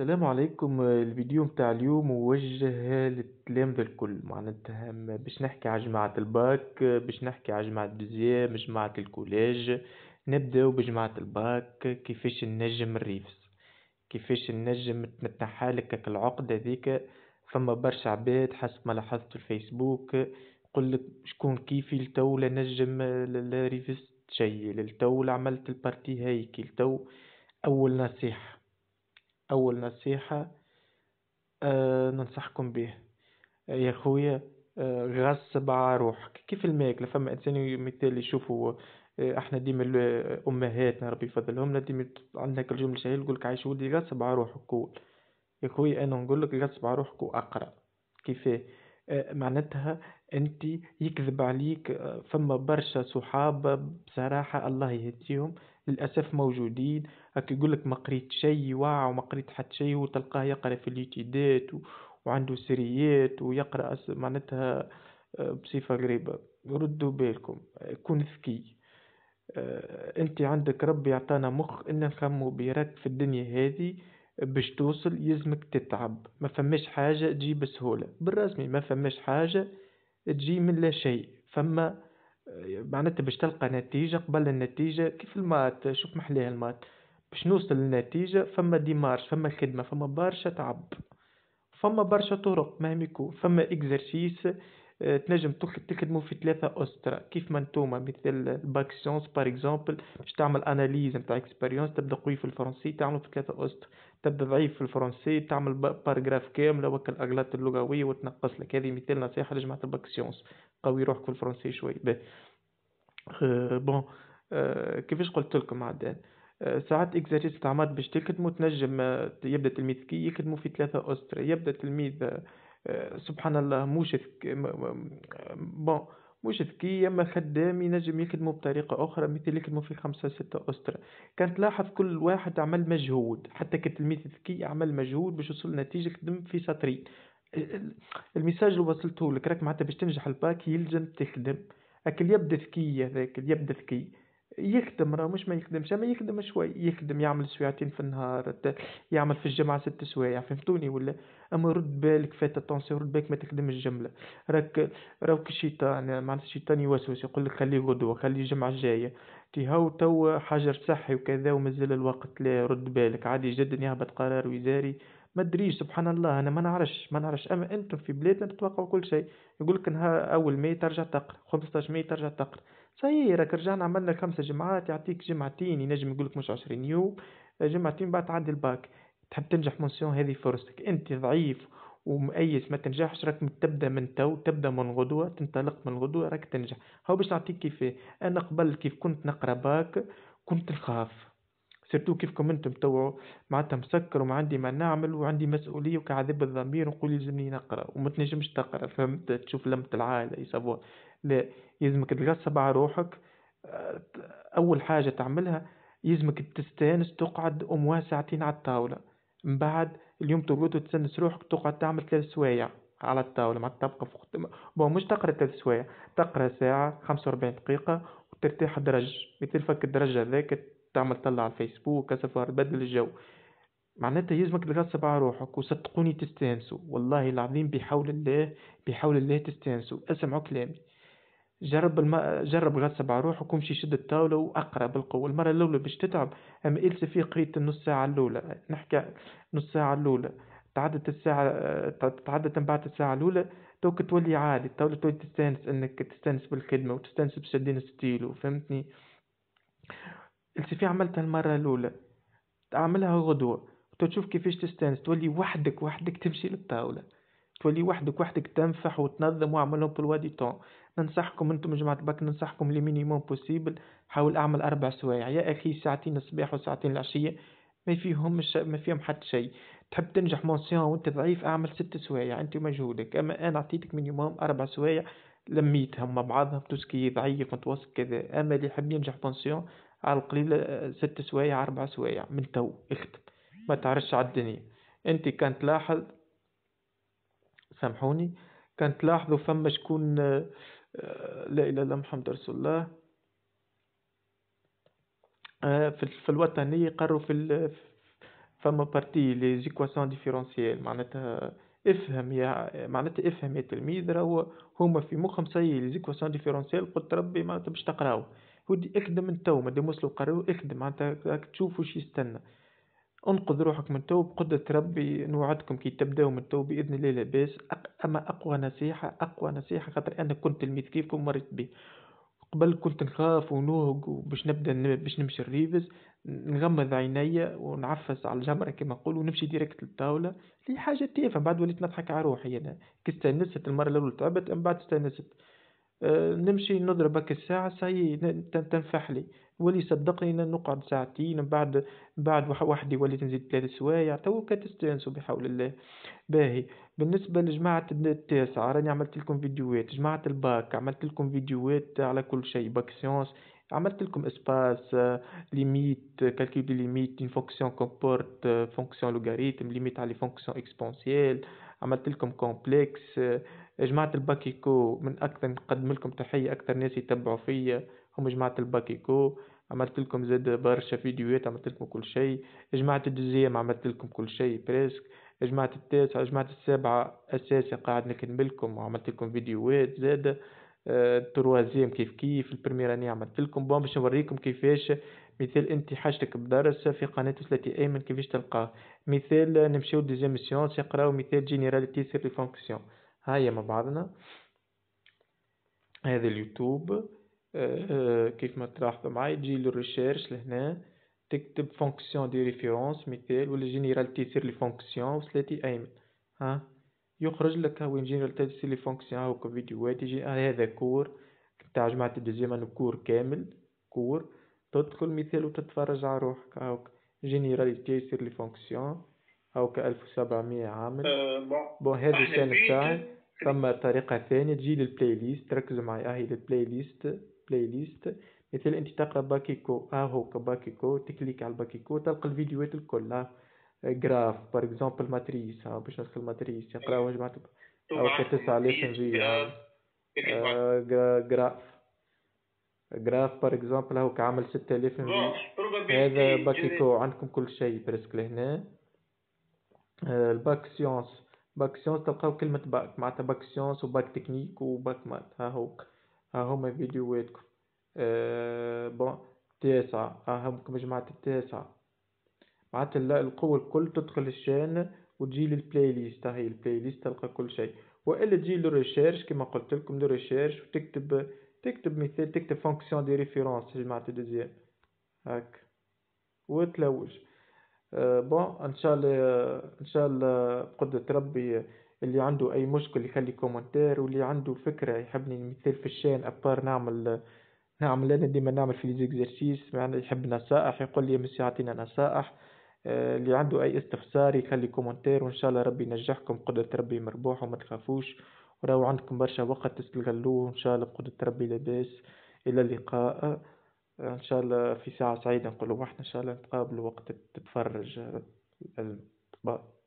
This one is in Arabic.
السلام عليكم آه، الفيديو متاع اليوم موجه للتلامذة الكل معناتها باش نحكي على جماعة الباك آه، باش نحكي على جماعة الدوزيام جماعة الكوليج نبداو بجماعة الباك كيفاش النجم الريفس كيفاش النجم تنحالك هاك العقدة ذيك فما برشا عباد حسب ما لاحظت في الفيسبوك يقولك شكون كيفي لتو لا نجم آه، لا ريفست شي لتو لا عملت البارتي هيكي لتو أول نصيحة أول نصيحة آه، ننصحكم به يا خويا آه، غصب على روحك كيف الماكلة فما إنسان مثال يشوفوا آه، احنا ديما امهاتنا ربي يفضلهم ديما عندنا كل جمله شهير يقول لك عايش ولدي غصب على روحك قول يا خويا انا نقول لك غصب على روحك واقرا كيفاه معناتها انت يكذب عليك فما برشا صحاب بصراحه الله يهديهم للأسف موجودين هكا يقولك ما قريت شي واع وما قريت حتى شي وتلقاه يقرا في اليوتيدات وعنده سريات ويقرا معناتها آه، بصفة غريبة ردوا بالكم كون ذكي آه، انت عندك ربي يعطانا مخ ان نخمو بيرك في الدنيا هذه باش توصل يلزمك تتعب ما فماش حاجة تجي بسهولة بالرسمي ما فماش حاجة تجي من لا شيء فما معناتها باش تلقى نتيجة قبل النتيجة كيف المات شوف محليها المات باش نوصل للنتيجة فما ديمارش فما خدمة فما برشا تعب فما برشا طرق مهم يكون فما اكزرسيس آه، تنجم تخدمو في ثلاثة أسطرة كيف ما نتوما مثل باك سيونس بار اكزومبل باش تعمل اناليز نتاع اكسبيريونس تبدا قوي في الفرنسي تعملو في ثلاثة أسطر تبدا ضعيف في الفرنسي تعمل باراجراف كامل وكل الاغلاط اللغويه وتنقص لك هذه مثال نصيحه لجماعه الباك سيونس قوي روحك في الفرنسي شوي باهي أه بون أه كيفاش قلت لكم عدان آه، ساعات اكزرسيس تاع مات باش تكتمو تنجم آه، يبدا تلميذ كي يكتمو في ثلاثه اسطر يبدا تلميذ آه، سبحان الله موش بون مش ذكي اما خدام ينجم يخدمو بطريقة أخرى مثل يخدمو في خمسة ستة أسرة كان تلاحظ كل واحد عمل مجهود حتى كتلميذ ذكي عمل مجهود باش يوصل لنتيجة خدم في سطرين الميساج اللي وصلته لك راك معناتها باش تنجح الباك يلزم تخدم أكل يبدا ذكي هذاك يبدا ذكي يخدم راه مش ما يخدمش اما يخدم شوي يخدم يعمل سواعتين في النهار يعمل في الجمعة ست سوايع فهمتوني ولا اما رد بالك فات التونسي رد بالك ما تخدمش جملة راك راك الشيطان معناتها الشيطان يوسوس يقول لك خليه غدوة خليه الجمعة الجاية تي هاو تو حجر صحي وكذا ومازال الوقت لا رد بالك عادي جدا يهبط قرار وزاري ما ادريش سبحان الله انا ما نعرفش ما نعرفش اما انتم في بلادنا تتوقعوا كل شيء يقول لك نهار اول ماي ترجع تقرا 15 ماي ترجع تقرا راك رجعنا عملنا خمسة جمعات يعطيك جمعتين ينجم يقولك مش عشرين يوم آه، جمعتين بعد تعدي الباك تحب تنجح مونسيون هذه فرصتك انت ضعيف ومؤيس ما تنجحش راك تبدا من تو تبدا من غدوه تنطلق من غدوه راك تنجح هاو باش نعطيك كيف انا قبل كيف كنت نقرا باك كنت نخاف سيرتو كيف انتم تو معناتها مسكر وما عندي ما نعمل وعندي مسؤوليه وكعذاب الضمير ونقول يلزمني نقرا وما تنجمش تقرا فهمت تشوف لمة العائله يصابوها لا يلزمك سبع روحك أول حاجة تعملها يلزمك تستانس تقعد اموها ساعتين على الطاولة من بعد اليوم تقعد وتستانس روحك تقعد تعمل ثلاث سوايع على الطاولة ما تبقى فوق بو مش تقرا ثلاث سوايع تقرا ساعة خمسة وأربعين دقيقة وترتاح درج يتلفك الدرج هذاك تعمل طلع على الفيسبوك كسفر تبدل الجو معناتها يلزمك تغصب على روحك وصدقوني تستانسوا والله العظيم بحول الله بحول الله تستانسوا اسمعوا كلامي جرب الم... جرب غطس مع روحك ومشي شد الطاولة وأقرأ بالقوة المرة الأولى باش تتعب أما إلسى في قريت النص ساعة الأولى نحكي نص ساعة الأولى تعدت الساعة تعدت من بعد الساعة الأولى توك تولي عادي الطاولة تولي تستانس إنك تستانس بالخدمة وتستانس بشدين ستيلو فهمتني إلسى في عملتها المرة الأولى تعملها غدوة تشوف كيفاش تستانس تولي وحدك وحدك تمشي للطاولة تولي وحدك وحدك تنفح وتنظم واعملهم في الوا طون ننصحكم انتم جماعة بك ننصحكم لي مينيموم بوسيبل حاول اعمل اربع سوايع يا اخي ساعتين الصباح وساعتين العشية ما فيهم ما فيهم حتى شيء تحب تنجح مونسيون وانت ضعيف اعمل ست سوايع انت ومجهودك اما انا اعطيتك مينيموم اربع سوايع لميتهم مع بعضهم توسكي ضعيف متوسط كذا اما اللي يحب ينجح مونسيون على القليل آه، ست سوايع اربع سوايع من تو اختم ما تعرفش على الدنيا انت كان تلاحظ سامحوني كان تلاحظوا فما شكون آه، آه، لا إله إلا الله محمد رسول الله آه، في الوطنية قروا في فما بارتي لي زيكواسيون ديفيرونسييل معناتها افهم يا معناتها افهم يا تلميذ راهو هما في مخهم سي لي زيكواسيون ديفيرونسييل قلت ربي معناتها باش تقراو ودي اخدم انت مادام وصلوا قراو اخدم معناتها تشوفوا شي يستنى انقذ روحك من التو بقدرة ربي نوعدكم كي تبداو من التو بإذن الله لاباس أما أقوى نصيحة أقوى نصيحة خاطر أنا كنت تلميذ كيفكم مريت بيه قبل كنت نخاف ونوهق باش نبدا باش نمشي الريفز نغمض عينيا ونعفس على الجمرة كما نقول ونمشي ديريكت للطاولة لي حاجة تافهة بعد وليت نضحك على روحي أنا كي استانست المرة الأولى تعبت من بعد استانست آه، نمشي نضرب هكا الساعة ساي تنفح لي ولي صدقني نقعد ساعتين بعد بعد وحدي وليت نزيد ثلاث سوايع توك تستانسوا بحول الله باهي بالنسبة لجماعة التاسعة راني عملت لكم فيديوهات جماعة الباك عملت لكم فيديوهات على كل شيء باك سيونس عملت لكم اسباس ليميت كالكول دي ليميت ان فونكسيون كومبورت فونكسيون لوغاريتم ليميت على فونكسيون اكسبونسييل عملت لكم كومبلكس جماعة الباكيكو من أكثر نقدم لكم تحية أكثر ناس يتبعوا فيا هم جماعة الباكيكو عملت لكم زاد برشا فيديوهات عملت لكم كل شيء جماعة الجزيم عملت لكم كل شيء بريسك جماعة التاسعة جماعة السابعة أساسي قاعد نكمل لكم وعملت لكم فيديوهات زاد التروازيام آه، كيف كيف البرمير اني عملت لكم بون باش نوريكم كيفاش مثال انت حاجتك بدرس في قناة ثلاثي ايمن كيفاش تلقاه مثال نمشيو ديزيم سيونس نقراو مثال جينيراليتي سير لي فونكسيون هيا مع بعضنا هذا اليوتيوب آه، آه، كيف ما تلاحظوا معايا تجي للريشيرش لهنا تكتب فونكسيون دي ريفيرونس مثال ولا جينيرال تيسير لي فونكسيون وثلاثي ايمن ها يخرج لك وين جينيرال تيسير لي فونكسيون هاوك فيديوهات يجي آه، هذا كور تاع جماعة الدوزيام انو كور كامل كور تدخل مثال وتتفرج على روحك هاوك جينيرال تيسير لي فونكسيون أو 1700 عامل بون آه، هذا الشان تاعي ثم طريقة ثانية تجي للبلاي ليست ركزوا معي أهي للبلاي ليست بلاي ليست مثل أنت تقرا باكيكو أهو باكيكو تكليك على باكيكو تلقى الفيديوهات الكل جراف باغ اكزومبل ماتريس ها باش ندخل ماتريس يقراوها جماعة أو كتسعة آه، آلاف نجية جراف جراف باغ اكزومبل هاو عامل 6000 نجية هذا باكيكو عندكم كل شيء برسك لهنا آه، الباك سيونس باك سيونس تلقاو كلمة باك معناتها باك سيونس وباك تكنيك وباك مات ها هو ها هما فيديوهاتكم آه، بون تاسع ها همكم جماعة التي معناتها القوة الكل تدخل الشان وتجي للبلاي ليست هاي البلاي ليست تلقى كل شيء والا تجي للريشيرش كما قلت لكم للريشيرش وتكتب تكتب مثال تكتب فونكسيون دي ريفيرونس جماعة الدوزيام هاك وتلوج آه، بون ان شاء الله ان شاء الله بقدرة ربي اللي عنده اي مشكل يخلي كومنتير واللي عنده فكرة يحبني نمثل في الشان ابار نعمل نعمل انا ديما نعمل في ليزيكزارسيس معناها يحب نصائح يقول لي مسي يعطينا نصائح آه، اللي عنده اي استفسار يخلي كومنتير وان شاء الله ربي ينجحكم قدرة ربي مربوح وما تخافوش وراو عندكم برشا وقت تستغلوه ان شاء الله بقدرة ربي لاباس الى اللقاء ان شاء الله في ساعة سعيدة نقولوا واحنا ان شاء الله نتقابل وقت تتفرج آه، باي